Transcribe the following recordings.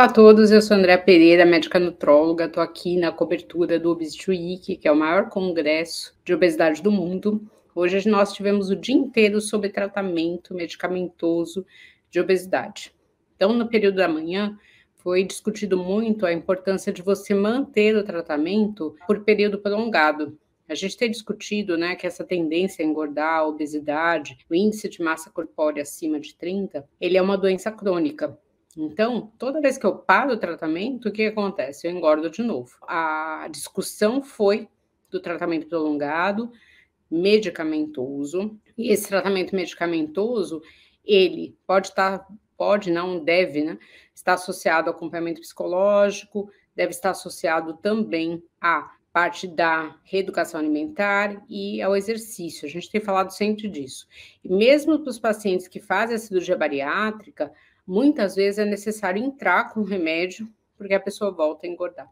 Olá a todos, eu sou André Pereira, médica nutróloga, estou aqui na cobertura do Obesity Week, que é o maior congresso de obesidade do mundo. Hoje nós tivemos o dia inteiro sobre tratamento medicamentoso de obesidade. Então, no período da manhã, foi discutido muito a importância de você manter o tratamento por período prolongado. A gente tem discutido né, que essa tendência a engordar, a obesidade, o índice de massa corpórea acima de 30, ele é uma doença crônica. Então, toda vez que eu paro o tratamento, o que acontece? Eu engordo de novo. A discussão foi do tratamento prolongado, medicamentoso. E esse tratamento medicamentoso, ele pode estar, tá, pode, não deve, né? associado ao acompanhamento psicológico, deve estar associado também à parte da reeducação alimentar e ao exercício. A gente tem falado sempre disso. E mesmo para os pacientes que fazem a cirurgia bariátrica, Muitas vezes é necessário entrar com remédio porque a pessoa volta a engordar.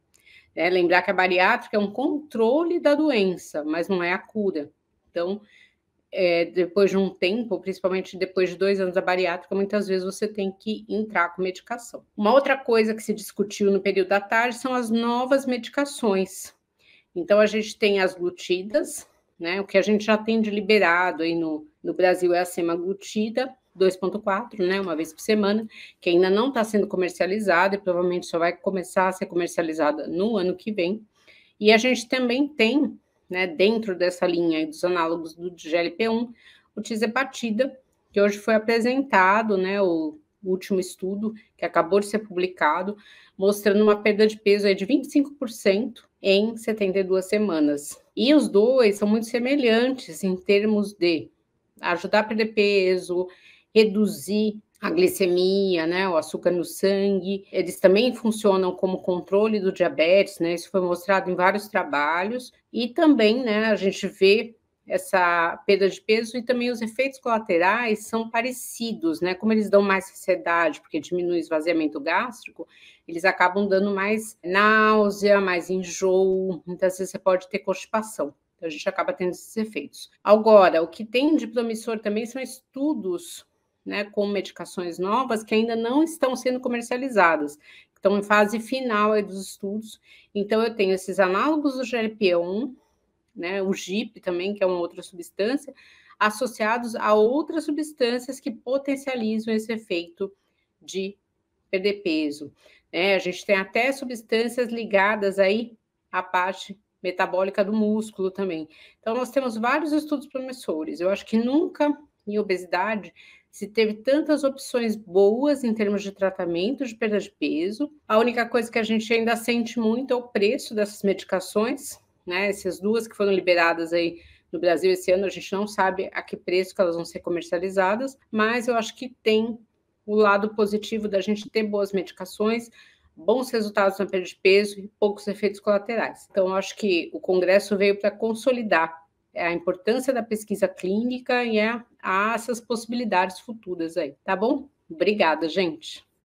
É, lembrar que a bariátrica é um controle da doença, mas não é a cura. Então, é, depois de um tempo, principalmente depois de dois anos da bariátrica, muitas vezes você tem que entrar com medicação. Uma outra coisa que se discutiu no período da tarde são as novas medicações. Então, a gente tem as glutidas, né? O que a gente já tem de liberado aí no, no Brasil é a semaglutida, 2.4, né, uma vez por semana, que ainda não está sendo comercializada e provavelmente só vai começar a ser comercializada no ano que vem. E a gente também tem, né, dentro dessa linha dos análogos do GLP-1, o tisepatida, que hoje foi apresentado, né, o último estudo que acabou de ser publicado, mostrando uma perda de peso de 25% em 72 semanas. E os dois são muito semelhantes em termos de ajudar a perder peso, reduzir a glicemia, né, o açúcar no sangue. Eles também funcionam como controle do diabetes, né? Isso foi mostrado em vários trabalhos e também, né, a gente vê essa perda de peso e também os efeitos colaterais são parecidos, né? Como eles dão mais saciedade, porque diminui o esvaziamento gástrico, eles acabam dando mais náusea, mais enjoo, muitas então, vezes você pode ter constipação. Então, a gente acaba tendo esses efeitos. Agora, o que tem de promissor também são estudos né, com medicações novas que ainda não estão sendo comercializadas, estão em fase final dos estudos. Então, eu tenho esses análogos do GLP-1, né, o GIP também, que é uma outra substância, associados a outras substâncias que potencializam esse efeito de perder peso. Né? A gente tem até substâncias ligadas aí à parte metabólica do músculo também. Então, nós temos vários estudos promissores. Eu acho que nunca em obesidade se teve tantas opções boas em termos de tratamento de perda de peso. A única coisa que a gente ainda sente muito é o preço dessas medicações, né? Essas duas que foram liberadas aí no Brasil esse ano, a gente não sabe a que preço que elas vão ser comercializadas, mas eu acho que tem o lado positivo da gente ter boas medicações, bons resultados na perda de peso e poucos efeitos colaterais. Então, acho que o Congresso veio para consolidar é a importância da pesquisa clínica e é, há essas possibilidades futuras aí, tá bom? Obrigada, gente.